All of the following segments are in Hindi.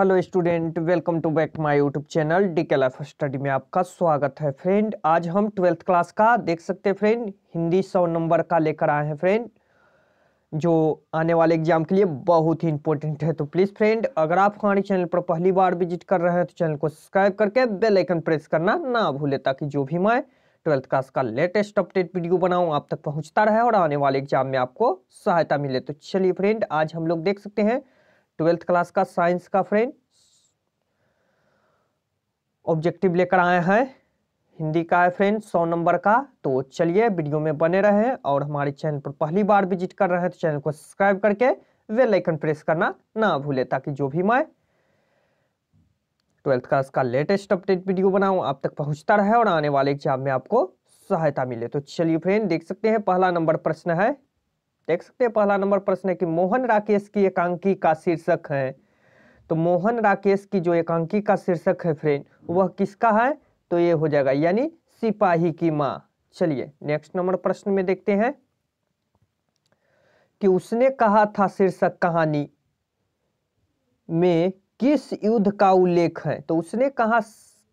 hello student welcome to back my YouTube channel D K life study में आपका स्वागत है फ्रेंड आज हम ट्वेल्थ क्लास का देख सकते हैं फ्रेंड हिंदी सौ नंबर का लेकर आए हैं फ्रेंड जो आने वाले एग्जाम के लिए बहुत ही इंपॉर्टेंट है तो प्लीज़ फ्रेंड अगर आप हमारे चैनल पर पहली बार विजिट कर रहे हैं तो चैनल को सब्सक्राइब करके बेलाइकन प्रेस करना ना भूलें ताकि जो भी मैं ट्वेल्थ क्लास का लेटेस्ट अपडेट वीडियो बनाऊँ आप तक पहुँचता रहे और आने वाले एग्जाम में आपको सहायता मिले तो चलिए फ्रेंड आज हम लोग देख सकते हैं ट्वेल्थ क्लास का साइंस का फ्रेंड ऑब्जेक्टिव लेकर आए हैं हिंदी का है फ्रेंड सौ नंबर का तो चलिए वीडियो में बने रहे और हमारे चैनल पर पहली बार विजिट कर रहे हैं तो चैनल को सब्सक्राइब करके वेल आइकन प्रेस करना ना भूले ताकि जो भी मैं ट्वेल्थ क्लास का लेटेस्ट अपडेट वीडियो बनाऊं आप तक पहुंचता रहे और आने वाले एग्जाम में आपको सहायता मिले तो चलिए फ्रेंड देख सकते हैं पहला नंबर प्रश्न है देख सकते हैं पहला नंबर प्रश्न है कि मोहन राकेश की एकांकी का शीर्षक है तो मोहन राकेश की जो एकांकी का शीर्षक है फ्रेंड वह किसका है तो ये हो जाएगा यानी सिपाही की माँ चलिए नेक्स्ट नंबर प्रश्न में देखते हैं कि उसने कहा था शीर्षक कहानी में किस युद्ध का उल्लेख है तो उसने कहा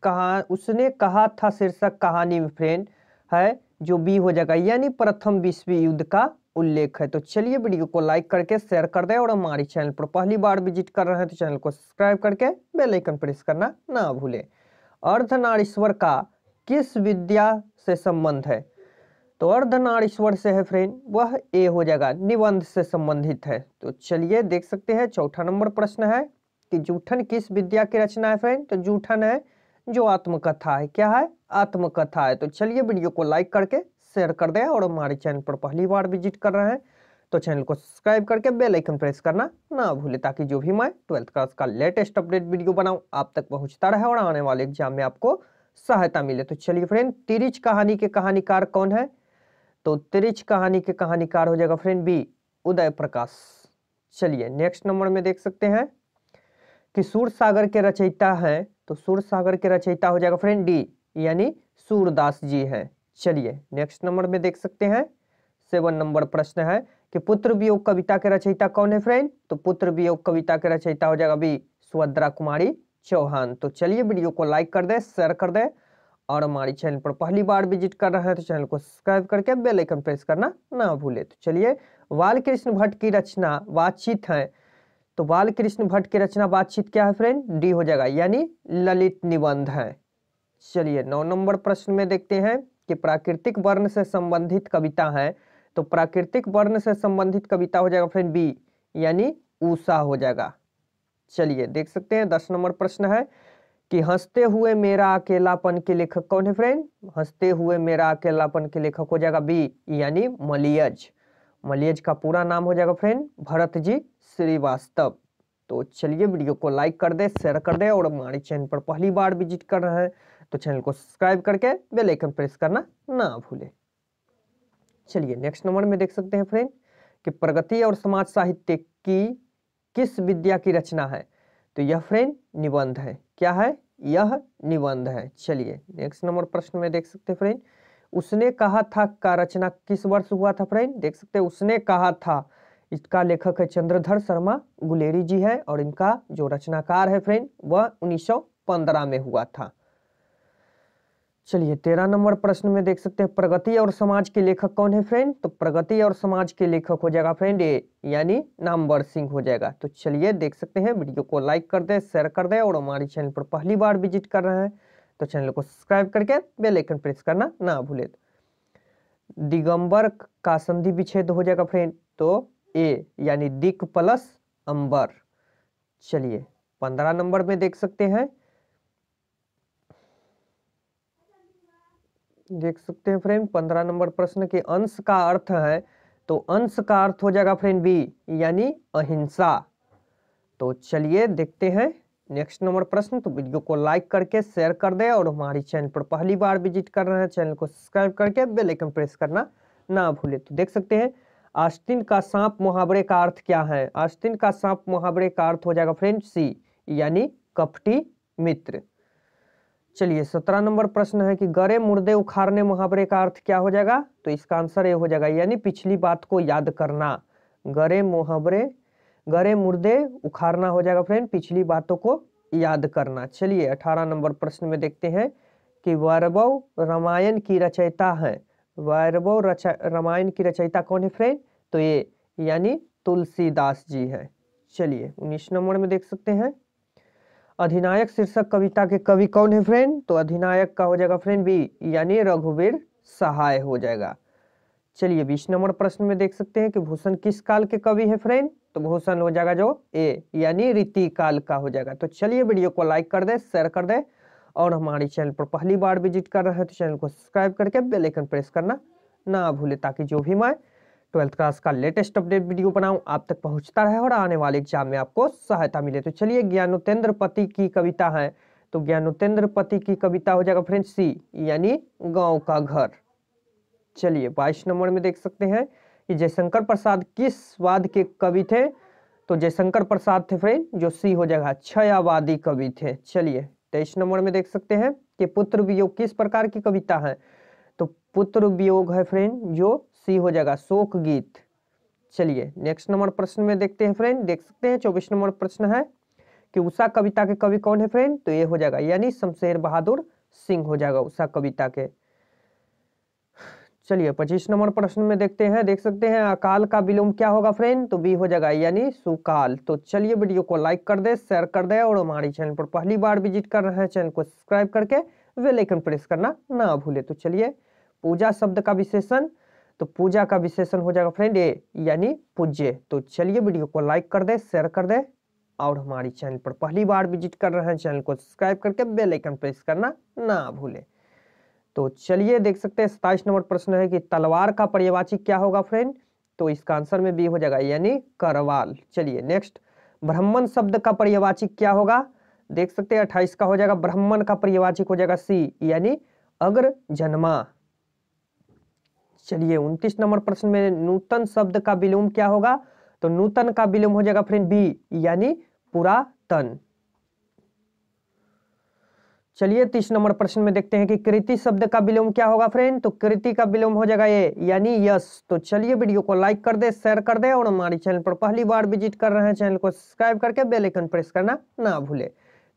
कहा उसने कहा था शीर्षक कहानी में फ्रेंड है जो बी हो जाएगा यानी प्रथम विश्व युद्ध का उल्लेख है तो चलिए वीडियो को लाइक करके शेयर कर दें और हमारे चैनल पर पहली बार विजिट कर रहे हैं तो चैनल को सब्सक्राइब करके बेल आइकन प्रेस करना ना भूलें अर्धनारीश्वर का किस विद्या से संबंध है तो अर्धनारीश्वर से है फ्रेंड वह ए हो जाएगा निबंध से संबंधित है तो चलिए देख सकते हैं चौथा नंबर प्रश्न है कि जूठन किस विद्या की रचना है फ्रेंड तो जूठन है जो आत्मकथा है क्या है आत्मकथा है तो चलिए वीडियो को लाइक करके शेयर कर दें और हमारे चैनल पर पहली बार विजिट कर रहे हैं तो चैनल को सब्सक्राइब करके बेल आइकन प्रेस करना ना भूलें ताकि जो भी मैं ट्वेल्थ क्लास का लेटेस्ट अपडेट वीडियो बनाऊं आप तक पहुंचता रहे और आने वाले एग्जाम में आपको सहायता मिले तो चलिए फ्रेंड तिरिच कहानी के कहानीकार कौन है तो तिरिच कहानी के कहानीकार हो जाएगा फ्रेंड बी उदय प्रकाश चलिए नेक्स्ट नंबर में देख सकते हैं कि सूर सागर के रचयिता है तो सूर सागर के रचयिता हो जाएगा फ्रेंड डी यानी सूरदास जी हैं चलिए नेक्स्ट नंबर में देख सकते हैं सेवन नंबर प्रश्न है कि पुत्र वियोग कविता के रचयिता कौन है फ्रेंड तो पुत्र वियोग कविता के रचयिता हो जाएगा अभी सुभद्रा कुमारी चौहान तो चलिए वीडियो को लाइक कर दे शेयर कर दे और हमारे चैनल पर पहली बार विजिट कर रहे हैं तो चैनल को सब्सक्राइब करके बेल आइकन प्रेस करना ना भूले तो चलिए बालकृष्ण भट्ट की रचना बातचीत है तो बालकृष्ण भट्ट की रचना बातचीत क्या है फ्रेंड डी हो जाएगा यानी ललित निबंध है चलिए नौ नंबर प्रश्न में देखते हैं कि प्राकृतिक वर्ण से संबंधित कविता है तो प्राकृतिक वर्ण से संबंधित कविता हो जाएगा फ्रेंड बी यानी ऊषा हो जाएगा चलिए देख सकते हैं दस नंबर प्रश्न है कि हंसते हुए मेरा अकेलापन के लेखक कौन है फ्रेंड हंसते हुए मेरा अकेलापन के लेखक हो जाएगा बी यानी मलियज मलियज का पूरा नाम हो जाएगा फ्रेंड भरत जी श्रीवास्तव तो चलिए वीडियो को लाइक कर दे शेयर कर दे और हमारे चैनल पर पहली बार विजिट कर रहे हैं तो चैनल को सब्सक्राइब करके बेल आइकन प्रेस करना ना भूले चलिए नेक्स्ट नंबर में देख सकते हैं फ्रेंड कि प्रगति और समाज साहित्य की किस विद्या की रचना है तो यह फ्रेंड निबंध है क्या है यह निबंध है चलिए नेक्स्ट नंबर प्रश्न में देख सकते हैं फ्रेंड उसने कहा था का रचना किस वर्ष हुआ था फ्रेंड देख सकते हैं उसने कहा था इसका लेखक है चंद्रधर शर्मा गुलेरी जी है और इनका जो रचनाकार है फ्रेंड वह 1915 में हुआ था चलिए तेरह नंबर प्रश्न में देख सकते हैं प्रगति और समाज के लेखक कौन है फ्रेंड तो प्रगति और समाज के लेखक हो जाएगा फ्रेंड ए यानी नामवर सिंह हो जाएगा तो चलिए देख सकते हैं वीडियो को लाइक कर दे शेयर कर दे और हमारे चैनल पर पहली बार विजिट कर रहे हैं तो चैनल को सब्सक्राइब करके बेल आइकन प्रेस करना ना भूले दिगंबर का संधि विच्छेद हो जाएगा फ्रेंड तो ए यानी दिक प्लस अंबर चलिए पंद्रह नंबर में देख सकते हैं देख सकते हैं फ्रेंड पंद्रह नंबर प्रश्न के अंश का अर्थ है तो अंश का अर्थ हो जाएगा फ्रेंड बी यानी अहिंसा तो चलिए देखते हैं नेक्स्ट नंबर प्रश्न तो वीडियो को लाइक करके शेयर कर दें और हमारी चैनल पर पहली बार विजिट कर रहे हैं चैनल को सब्सक्राइब करके बेल आइकन प्रेस करना ना भूले तो देख सकते हैं आस्तिन का सांप मुहावरे का अर्थ क्या है आस्तिन का सांप मुहावरे का अर्थ हो जाएगा फ्रेंड सी यानी कपटी मित्र चलिए सत्रह नंबर प्रश्न है कि गरे मुर्दे उखाड़ने मुहावरे का अर्थ क्या हो जाएगा तो इसका आंसर ये हो जाएगा यानी पिछली बात को याद करना गरे मुहावरे गरे मुर्दे उखाड़ना हो जाएगा फ्रेंड पिछली बातों को याद करना चलिए अठारह नंबर प्रश्न में देखते हैं कि वैरभव रामायण की रचयिता है वैरभव रच रामायण की रचयिता कौन है फ्रेंड तो ये यानी तुलसीदास जी है चलिए उन्नीस नंबर में देख सकते हैं अधिनायक शीर्षक कविता के कवि कौन है फ्रेंड तो अधिनायक का हो जाएगा फ्रेंड बी यानी रघुवीर सहाय हो जाएगा चलिए बीस नंबर प्रश्न में देख सकते हैं कि भूषण किस काल के कवि है फ्रेंड तो भूषण हो जाएगा जो ए यानी रीति काल का हो जाएगा तो चलिए वीडियो को लाइक कर दे शेयर कर दे और हमारे चैनल पर पहली बार विजिट कर रहे हैं तो चैनल को सब्सक्राइब करके बेल आइकन प्रेस करना ना भूले ताकि जो भी मैं ट्वेल्थ क्लास का लेटेस्ट अपडेट वीडियो बनाऊं आप तक पहुंचता रहे और आने वाले एग्जाम में आपको सहायता मिले तो चलिए ज्ञानोतेंद्र पति की कविता है तो ज्ञानोतेंद्र पति की कविता हो जाएगा फ्रेंड सी यानी गाँव का घर चलिए बाईस नंबर में देख सकते हैं कि जयशंकर प्रसाद किस वाद के कवि थे तो जयशंकर प्रसाद थे फ्रेंड जो सी हो जाएगा छयावादी कवि थे चलिए तेईस नंबर में देख सकते हैं कि पुत्र वियोग किस प्रकार की कविता है तो पुत्र वियोग है फ्रेंड जो सी हो जाएगा शोक गीत चलिए नेक्स्ट नंबर प्रश्न में देखते हैं फ्रेंड देख सकते हैं चौबीस नंबर प्रश्न है कि उषा कविता के कवि कौन है फ्रेंड तो ये हो जाएगा यानी शमशेर बहादुर सिंह हो जाएगा उषा कविता के चलिए पच्चीस नंबर प्रश्न में देखते हैं देख सकते हैं अकाल का विलोम क्या होगा फ्रेंड तो बी हो जाएगा यानी सुकाल तो चलिए वीडियो को लाइक कर दे शेयर कर दे और हमारे चैनल पर पहली बार विजिट कर रहे हैं चैनल को सब्सक्राइब करके वेल प्रेस करना ना भूले तो चलिए पूजा शब्द का विशेषण तो पूजा का विशेषण हो जाएगा फ्रेंड ए यानी पूज्य तो चलिए वीडियो को लाइक कर दे शेयर कर दे और हमारी चैनल पर पहली बार विजिट कर रहे हैं चैनल को सब्सक्राइब करके बेल आइकन प्रेस करना ना भूले तो चलिए देख सकते हैं सताइस नंबर प्रश्न है कि तलवार का पर्यवाची क्या होगा फ्रेंड तो इसका आंसर में बी हो जाएगा यानी करवाल चलिए नेक्स्ट ब्राह्मण शब्द का पर्यवाचिक क्या होगा देख सकते हैं अट्ठाइस का हो जाएगा ब्राह्मण का पर्यवाचिक हो जाएगा सी यानी अग्र जन्मा चलिए उनतीस नंबर प्रश्न में नूतन शब्द का विलोम क्या होगा तो नूतन का विलोम हो जाएगा फ्रेंड बी यानी पुरातन चलिए तीस नंबर प्रश्न में देखते हैं कि कृति शब्द का विलोम क्या होगा फ्रेंड तो कृति का विलोम हो जाएगा ये यानी यस तो चलिए वीडियो को लाइक कर दे शेयर कर दे और हमारे चैनल पर पहली बार विजिट कर रहे हैं चैनल को सब्सक्राइब करके बेल आइकन प्रेस करना ना भूले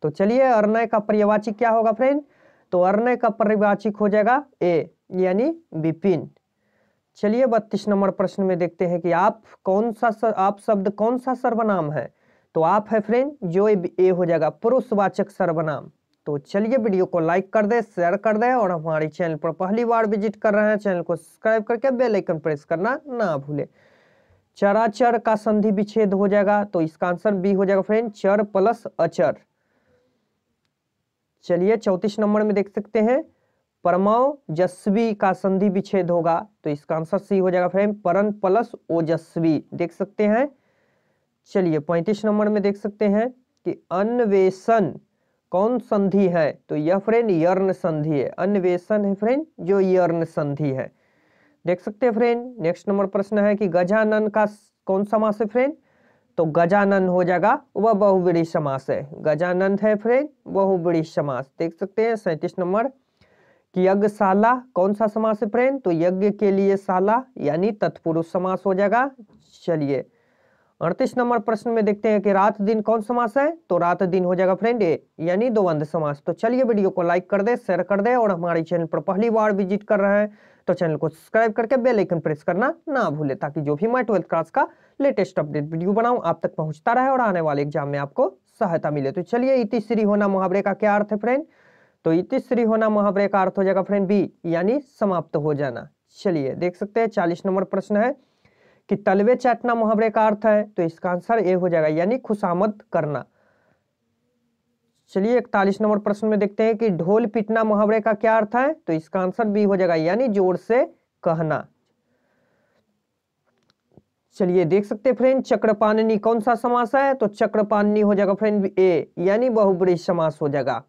तो चलिए अर्णय का पर्यवाचिक क्या होगा फ्रेंड तो अर्णय का पर्यवाचिक हो जाएगा ए यानी विपिन चलिए बत्तीस नंबर प्रश्न में देखते हैं कि आप कौन सा सर, आप शब्द कौन सा सर्वनाम है तो आप है फ्रेंड जो ए, ए हो जाएगा पुरुषवाचक सर्वनाम तो चलिए वीडियो को लाइक कर दे शेयर कर दे और हमारे चैनल पर पहली बार विजिट कर रहे हैं चैनल को सब्सक्राइब करके बेल आइकन प्रेस करना ना भूले चराचर का संधि विच्छेद हो जाएगा तो इसका आंसर बी हो जाएगा फ्रेंड चर प्लस अचर चलिए चौतीस नंबर में देख सकते हैं परमव जस्वी का संधि विच्छेद होगा तो इसका आंसर सी हो जाएगा फ्रेंड परन प्लस ओजस्वी देख सकते हैं चलिए पैंतीस नंबर में देख सकते हैं कि अन्वेषण कौन संधि है तो यह फ्रेंड यर्न संधि है अन्वेषण है फ्रेंड जो यर्न संधि है देख सकते हैं फ्रेंड नेक्स्ट नंबर प्रश्न है कि गजानन का कौन समास है फ्रेंड तो गजानन हो जाएगा वह बहुबड़ी समास है गजानन है फ्रेंड बहुबड़ी समास देख सकते हैं सैतीस नंबर कि यज्ञशाला कौन सा समास है फ्रेंड तो यज्ञ के लिए शाला यानी तत्पुरुष समास हो जाएगा चलिए अड़तीस नंबर प्रश्न में देखते हैं कि रात दिन कौन समास है तो रात दिन हो जाएगा फ्रेंड ए यानी दो अंध समास तो चलिए वीडियो को लाइक कर दे शेयर कर दे और हमारे चैनल पर पहली बार विजिट कर रहे हैं तो चैनल को सब्सक्राइब करके बेल आइकन प्रेस करना ना भूले ताकि जो भी मैं ट्वेल्थ क्लास का लेटेस्ट अपडेट वीडियो बनाऊं आप तक पहुंचता रहे और आने वाले एग्जाम में आपको सहायता मिले तो चलिए इतिश्री होना मुहावरे का क्या अर्थ है फ्रेंड तो इतिश्री होना मुहावरे का अर्थ हो जाएगा फ्रेंड बी यानी समाप्त हो जाना चलिए देख सकते हैं चालीस नंबर प्रश्न है कि तलवे चाटना मुहावरे का अर्थ है तो इसका आंसर ए हो जाएगा यानी खुशामद करना चलिए इकतालीस नंबर प्रश्न में देखते हैं कि ढोल पीटना मुहावरे का क्या अर्थ है तो इसका आंसर बी हो जाएगा यानी जोर से कहना चलिए देख सकते हैं फ्रेंड चक्रपाननी कौन सा समास है तो चक्रपाननी हो जाएगा फ्रेंड ए यानी बहुब्री समास हो जाएगा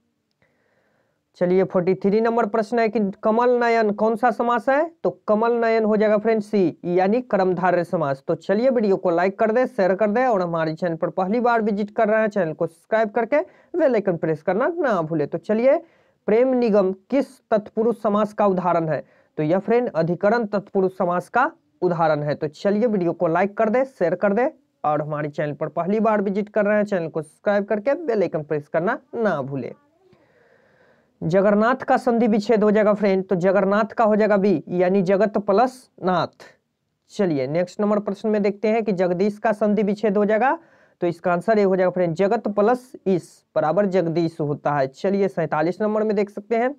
चलिए फोर्टी थ्री नंबर प्रश्न है कि कमल नयन कौन सा समास है तो कमल नयन हो जाएगा फ्रेंड सी यानी कर्मधार्य समास तो चलिए वीडियो को लाइक कर दे शेयर कर दे और हमारे चैनल पर पहली बार विजिट कर रहे हैं चैनल को सब्सक्राइब करके वेल आइकन प्रेस करना ना भूले तो चलिए प्रेम निगम किस तत्पुरुष समास का उदाहरण है तो यह फ्रेंड अधिकरण तत्पुरुष समास का उदाहरण है तो चलिए वीडियो को लाइक कर दे शेयर कर दे और हमारे चैनल पर पहली बार विजिट कर रहे हैं चैनल को सब्सक्राइब करके बेल आइकन प्रेस करना ना भूले जगन्नाथ का संधि विच्छेद हो जाएगा फ्रेंड तो जगन्नाथ का हो जाएगा बी यानी जगत प्लस नाथ चलिए नेक्स्ट नंबर प्रश्न में देखते हैं कि जगदीश का संधि विच्छेद हो जाएगा तो इसका आंसर ये हो जाएगा फ्रेंड जगत प्लस इस बराबर जगदीश होता है चलिए सैतालीस नंबर में देख सकते हैं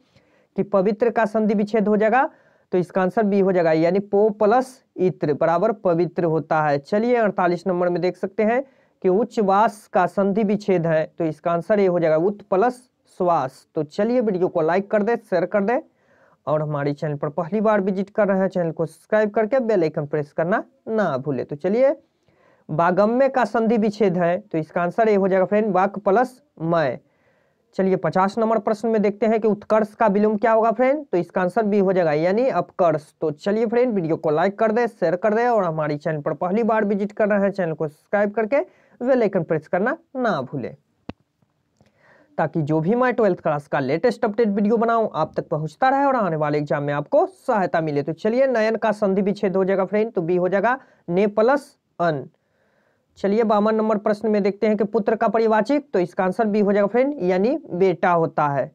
कि पवित्र का संधि विच्छेद हो जाएगा तो इसका आंसर बी हो जाएगा यानी पो प्लस इत्र बराबर पवित्र होता है चलिए अड़तालीस नंबर में देख सकते हैं कि उच्च वास का संधि विच्छेद है तो इसका आंसर ये हो जाएगा उत्त प्लस श्वास तो चलिए वीडियो को लाइक कर दे शेयर कर दे और हमारे चैनल पर पहली बार विजिट कर रहे हैं चैनल को सब्सक्राइब करके बेल आइकन प्रेस करना ना भूले तो चलिए बागम्य का संधि विच्छेद है तो इसका आंसर ये हो जाएगा फ्रेंड वाक प्लस मय चलिए पचास नंबर प्रश्न में देखते हैं कि उत्कर्ष का विलोम क्या होगा फ्रेंड तो इसका आंसर भी हो जाएगा यानी अपकर्ष तो चलिए फ्रेंड वीडियो को लाइक कर दे शेयर कर दे और हमारे चैनल पर पहली बार विजिट कर रहे हैं चैनल को सब्सक्राइब करके बेल आइकन प्रेस करना ना भूले ताकि जो भी मैं ट्वेल्थ क्लास का लेटेस्ट अपडेट वीडियो बनाऊं आप तक पहुंचता रहे और आने वाले एग्जाम में आपको सहायता मिले तो चलिए नयन का संधि विच्छेद हो जाएगा फ्रेंड तो बी हो जाएगा ने प्लस अन चलिए बावन नंबर प्रश्न में देखते हैं कि पुत्र का परिवाचिक तो इसका आंसर बी हो जाएगा फ्रेंड यानी बेटा होता है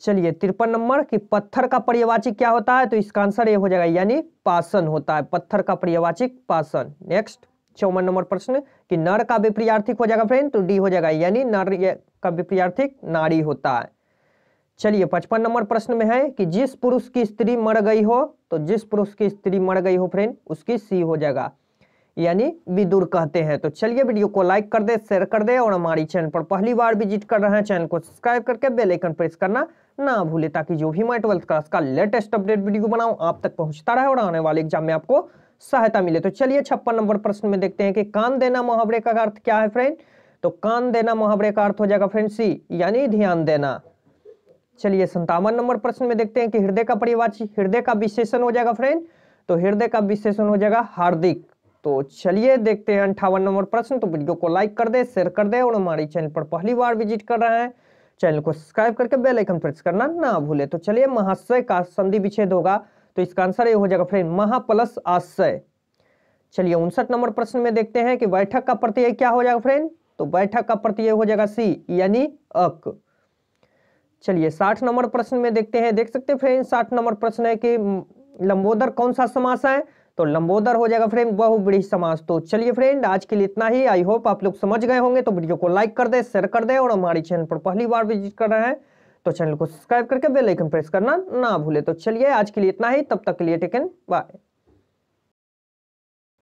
चलिए तिरपन नंबर की पत्थर का पर्यवाचिक क्या होता है तो इसका आंसर ए हो जाएगा यानी पासन होता है पत्थर का पर्यवाचिक पासन नेक्स्ट चौवन नंबर प्रश्न कि नर का विपर्यार्थिक हो जाएगा फ्रेंड तो डी हो जाएगा यानी नर का विपर्यार्थिक नारी होता है चलिए पचपन नंबर प्रश्न में है कि जिस पुरुष की स्त्री मर गई हो तो जिस पुरुष की स्त्री मर गई हो फ्रेंड उसकी सी हो जाएगा यानी विदुर कहते हैं तो चलिए वीडियो को लाइक कर दे शेयर कर दे और हमारी चैनल पर पहली बार विजिट कर रहे हैं चैनल को सब्सक्राइब करके बेल आइकन प्रेस करना ना भूले ताकि जो भी मैं ट्वेल्थ क्लास का लेटेस्ट अपडेट वीडियो बनाऊं आप तक पहुंचता रहे और आने वाले एग्जाम में आपको सहायता मिले तो चलिए छप्पन नंबर प्रश्न में देखते हैं कि कान देना मुहावरे का अर्थ क्या है फ्रेंड तो कान देना मुहावरे का अर्थ हो जाएगा फ्रेंड सी यानी ध्यान देना चलिए संतावन नंबर प्रश्न में देखते हैं कि हृदय का परिवाची हृदय का विशेषण हो जाएगा फ्रेंड तो हृदय का विशेषण हो जाएगा हार्दिक तो चलिए देखते हैं अंठावन नंबर प्रश्न तो वीडियो को लाइक कर दे शेयर कर दे और हमारे चैनल पर पहली बार विजिट कर रहे हैं चैनल को सब्सक्राइब करके बेल आइकन प्रेस करना ना भूले तो चलिए महाशय का संधि विच्छेद होगा तो इसका आंसर ये हो जाएगा फ्रेंड महा प्लस आशय चलिए उनसठ नंबर प्रश्न में देखते हैं कि बैठक का प्रत्यय क्या हो जाएगा फ्रेंड तो बैठक का प्रत्यय हो जाएगा सी यानी अक चलिए साठ नंबर प्रश्न में देखते हैं देख सकते हैं फ्रेंड साठ नंबर प्रश्न है कि लंबोदर कौन सा समास है तो लंबोदर हो जाएगा फ्रेंड बहुब्रीही समास तो चलिए फ्रेंड आज के लिए इतना ही आई होप आप लोग समझ गए होंगे तो वीडियो को लाइक कर दे शेयर कर दे और हमारे चैनल पर पहली बार विजिट कर रहे हैं तो चैनल को सब्सक्राइब करके बेल आइकन प्रेस करना ना भूले तो चलिए आज के लिए इतना ही तब तक के लिए टेकन बाय